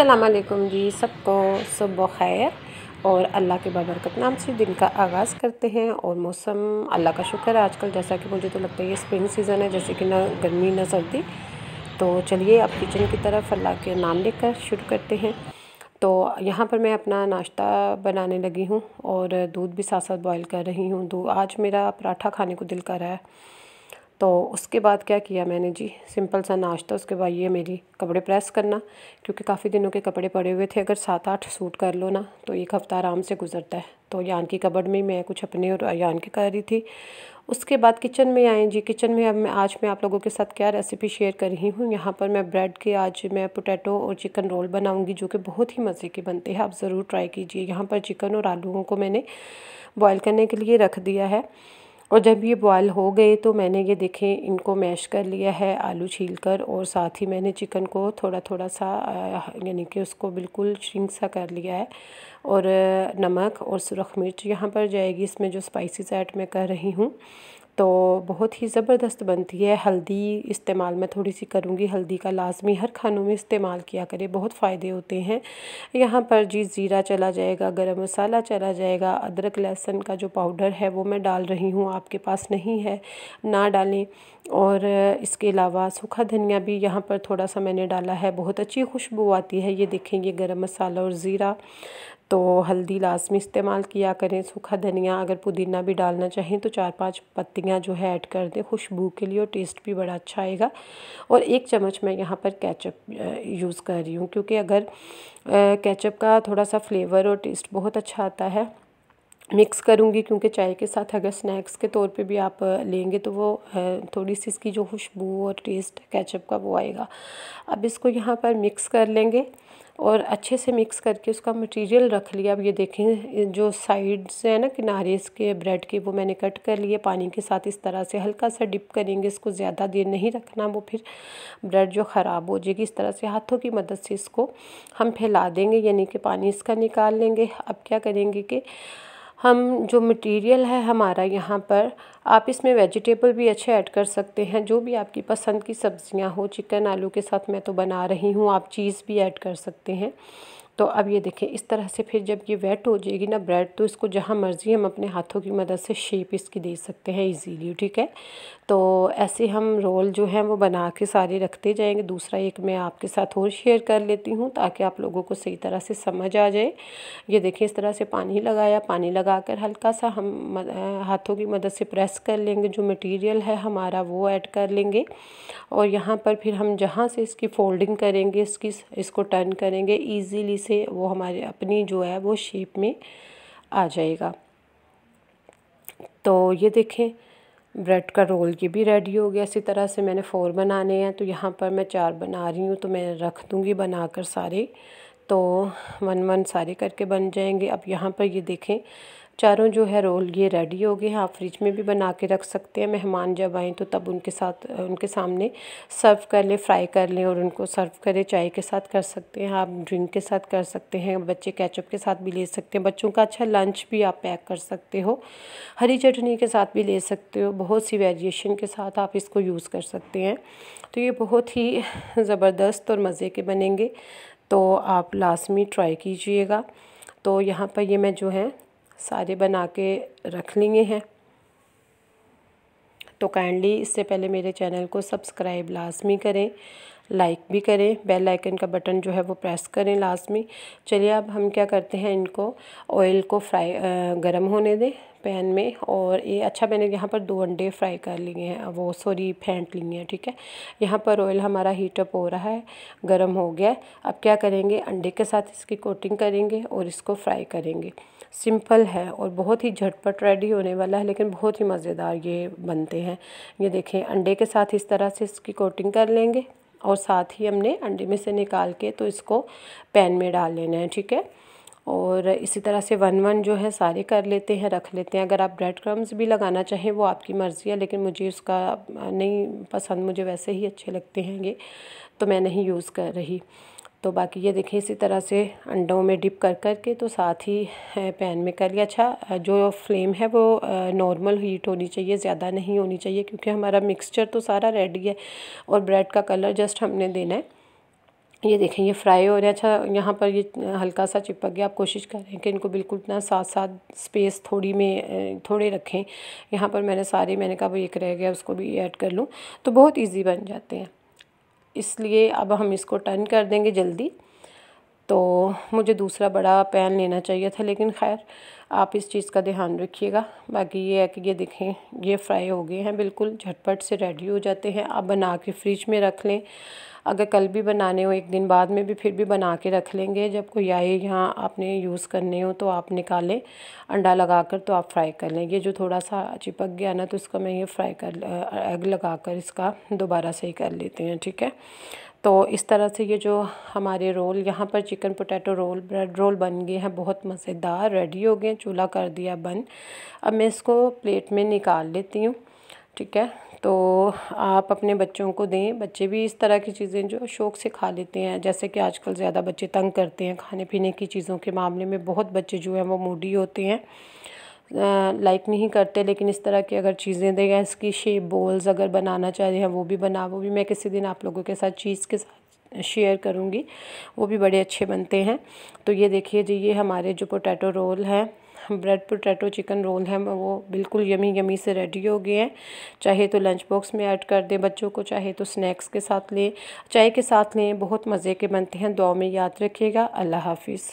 असलकम जी सबको सुबह खैर और अल्लाह के बाबरकत नाम से दिन का आगाज़ करते हैं और मौसम अल्लाह का शुक्र है आजकल जैसा कि मुझे तो लगता है ये स्प्रिंग सीज़न है जैसे कि ना गर्मी ना सर्दी तो चलिए अब किचन की तरफ अल्लाह के नाम लेकर शुरू करते हैं तो यहाँ पर मैं अपना नाश्ता बनाने लगी हूँ और दूध भी साथ साथ बॉयल कर रही हूँ दूध आज मेरा पराठा खाने को दिल कर रहा है तो उसके बाद क्या किया मैंने जी सिंपल सा नाश्ता उसके बाद ये मेरी कपड़े प्रेस करना क्योंकि काफ़ी दिनों के कपड़े पड़े हुए थे अगर सात आठ सूट कर लो ना तो एक हफ़्ता आराम से गुजरता है तो यान की कबड़ में मैं कुछ अपने और यान की कर रही थी उसके बाद किचन में आए जी किचन में अब मैं आज मैं आप लोगों के साथ क्या रेसिपी शेयर कर रही हूँ यहाँ पर मैं ब्रेड के आज मैं पोटैटो और चिकन रोल बनाऊँगी जो कि बहुत ही मज़े के बनते हैं आप ज़रूर ट्राई कीजिए यहाँ पर चिकन और आलूओं को मैंने बॉयल करने के लिए रख दिया है और जब ये बॉयल हो गए तो मैंने ये देखें इनको मैश कर लिया है आलू छील कर और साथ ही मैंने चिकन को थोड़ा थोड़ा सा यानी कि उसको बिल्कुल श्रिंक सा कर लिया है और नमक और सुरख मिर्च यहाँ पर जाएगी इसमें जो स्पाइसेस ऐड मैं कर रही हूँ तो बहुत ही ज़बरदस्त बनती है हल्दी इस्तेमाल मैं थोड़ी सी करूँगी हल्दी का लाजमी हर खानों में इस्तेमाल किया करें बहुत फ़ायदे होते हैं यहाँ पर जी ज़ीरा चला जाएगा गरम मसाला चला जाएगा अदरक लहसुन का जो पाउडर है वो मैं डाल रही हूँ आपके पास नहीं है ना डालें और इसके अलावा सूखा धनिया भी यहाँ पर थोड़ा सा मैंने डाला है बहुत अच्छी खुशबू आती है ये देखें ये मसाला और ज़ीरा तो हल्दी लाजमी इस्तेमाल किया करें सूखा धनिया अगर पुदीना भी डालना चाहें तो चार पांच पत्तियां जो है ऐड कर दें खुशबू के लिए और टेस्ट भी बड़ा अच्छा आएगा और एक चम्मच मैं यहाँ पर कैचअप यूज़ कर रही हूँ क्योंकि अगर कैचअप का थोड़ा सा फ्लेवर और टेस्ट बहुत अच्छा आता है मिक्स करूँगी क्योंकि चाय के साथ अगर स्नैक्स के तौर पे भी आप लेंगे तो वो थोड़ी सी इसकी जो खुशबू और टेस्ट कैचअप का वो आएगा अब इसको यहाँ पर मिक्स कर लेंगे और अच्छे से मिक्स करके उसका मटेरियल रख लिया अब ये देखें जो साइड्स है ना किनारे इसके ब्रेड के वो मैंने कट कर लिए पानी के साथ इस तरह से हल्का सा डिप करेंगे इसको ज़्यादा देर नहीं रखना वो फिर ब्रेड जो ख़राब हो जाएगी इस तरह से हाथों की मदद से इसको हम फैला देंगे यानी कि पानी इसका निकाल लेंगे अब क्या करेंगे कि हम जो मटेरियल है हमारा यहाँ पर आप इसमें वेजिटेबल भी अच्छे ऐड कर सकते हैं जो भी आपकी पसंद की सब्ज़ियाँ हो चिकन आलू के साथ मैं तो बना रही हूँ आप चीज़ भी ऐड कर सकते हैं तो अब ये देखें इस तरह से फिर जब ये वेट हो जाएगी ना ब्रेड तो इसको जहाँ मर्ज़ी हम अपने हाथों की मदद से शेप इसकी दे सकते हैं इजीली ठीक है तो ऐसे हम रोल जो हैं वो बना के सारे रखते जाएंगे दूसरा एक मैं आपके साथ और शेयर कर लेती हूँ ताकि आप लोगों को सही तरह से समझ आ जाए ये देखें इस तरह से पानी लगाया पानी लगा कर हल्का सा हम हाथों की मदद से प्रेस कर लेंगे जो मटेरियल है हमारा वो ऐड कर लेंगे और यहाँ पर फिर हम जहाँ से इसकी फोल्डिंग करेंगे इसकी इसको टर्न करेंगे ईजीली से वो हमारे अपनी जो है वो शेप में आ जाएगा तो ये देखें ब्रेड का रोल ये भी रेडी हो गया इसी तरह से मैंने फ़ोर बनाने हैं तो यहाँ पर मैं चार बना रही हूँ तो मैं रख दूँगी बनाकर सारे तो वन वन सारे करके बन जाएंगे अब यहाँ पर ये देखें चारों जो है रोल ये रेडी हो गए हैं आप फ्रिज में भी बना के रख सकते हैं मेहमान जब आएँ तो तब उनके साथ उनके सामने सर्व कर लें फ्राई कर लें और उनको सर्व करें चाय के साथ कर सकते हैं आप ड्रिंक के साथ कर सकते हैं बच्चे कैचअप के साथ भी ले सकते हैं बच्चों का अच्छा लंच भी आप पैक कर सकते हो हरी चटनी के साथ भी ले सकते हो बहुत सी वेरिएशन के साथ आप इसको यूज़ कर सकते हैं तो ये बहुत ही ज़बरदस्त और मज़े के बनेंगे तो आप लाजमी ट्राई कीजिएगा तो यहाँ पर ये मैं जो है सारे बना के रख लेंगे हैं तो काइंडली इससे पहले मेरे चैनल को सब्सक्राइब लाजमी करें लाइक भी करें बेल आइकन का बटन जो है वो प्रेस करें लास्ट में चलिए अब हम क्या करते हैं इनको ऑयल को फ्राई गर्म होने दें पैन में और ये अच्छा मैंने यहाँ पर दो अंडे फ्राई कर लिए हैं वो सॉरी फेंट लिए हैं ठीक है यहाँ पर ऑयल हमारा हीट अप हो रहा है गर्म हो गया है अब क्या करेंगे अंडे के साथ इसकी कोटिंग करेंगे और इसको फ्राई करेंगे सिंपल है और बहुत ही झटपट रेडी होने वाला है लेकिन बहुत ही मज़ेदार ये बनते हैं ये देखें अंडे के साथ इस तरह से इसकी कोटिंग कर लेंगे और साथ ही हमने अंडे में से निकाल के तो इसको पैन में डाल लेना है ठीक है और इसी तरह से वन वन जो है सारे कर लेते हैं रख लेते हैं अगर आप ब्रेड क्रम्स भी लगाना चाहें वो आपकी मर्ज़ी है लेकिन मुझे उसका नहीं पसंद मुझे वैसे ही अच्छे लगते हैं ये तो मैं नहीं यूज़ कर रही तो बाकी ये देखें इसी तरह से अंडों में डिप कर कर के तो साथ ही पैन में कर लिया अच्छा जो फ्लेम है वो नॉर्मल हीट होनी चाहिए ज़्यादा नहीं होनी चाहिए क्योंकि हमारा मिक्सचर तो सारा रेडी है और ब्रेड का कलर जस्ट हमने देना है ये देखें ये फ्राई हो रहा है अच्छा यहाँ पर ये हल्का सा चिपक गया आप कोशिश करें कि इनको बिल्कुल ना साथ साथ स्पेस थोड़ी में थोड़े रखें यहाँ पर मैंने सारे मैंने कहा वो एक रह गया उसको भी ऐड कर लूँ तो बहुत ईजी बन जाते हैं इसलिए अब हम इसको टर्न कर देंगे जल्दी तो मुझे दूसरा बड़ा पैन लेना चाहिए था लेकिन खैर आप इस चीज़ का ध्यान रखिएगा बाकी ये है कि ये देखें ये फ्राई हो गए हैं बिल्कुल झटपट से रेडी हो जाते हैं आप बना के फ्रिज में रख लें अगर कल भी बनाने हो एक दिन बाद में भी फिर भी बना के रख लेंगे जब कोई आए यहाँ आपने यूज़ करने हो तो आप निकालें अंडा लगा कर तो आप फ्राई कर लें ये जो थोड़ा सा चिपक गया ना तो इसका मैं ये फ्राई कर एग लगा कर इसका दोबारा सही कर लेते हैं ठीक है तो इस तरह से ये जो हमारे रोल यहाँ पर chicken potato roll bread roll बन गए हैं बहुत मज़ेदार रेडी हो गए चूल्हा कर दिया बंद अब मैं इसको प्लेट में निकाल लेती हूँ ठीक है तो आप अपने बच्चों को दें बच्चे भी इस तरह की चीज़ें जो शौक़ से खा लेते हैं जैसे कि आजकल ज़्यादा बच्चे तंग करते हैं खाने पीने की चीज़ों के मामले में बहुत बच्चे जो हैं वो मूडी होते हैं लाइक नहीं करते लेकिन इस तरह की अगर चीज़ें दें या इसकी शेप बोल्स अगर बनाना हैं वो भी बना वो भी मैं किसी दिन आप लोगों के साथ चीज़ के साथ शेयर करूँगी वो भी बड़े अच्छे बनते हैं तो ये देखिए जी ये हमारे जो पोटैटो रोल हैं ब्रेड पोटैटो चिकन रोल हैं वो बिल्कुल यमी यमी से रेडी हो गए हैं चाहे तो लंच बॉक्स में ऐड कर दें बच्चों को चाहे तो स्नैक्स के साथ लें चाय के साथ लें बहुत मज़े के बनते हैं दुआ में याद रखिएगा अल्लाह हाफिज़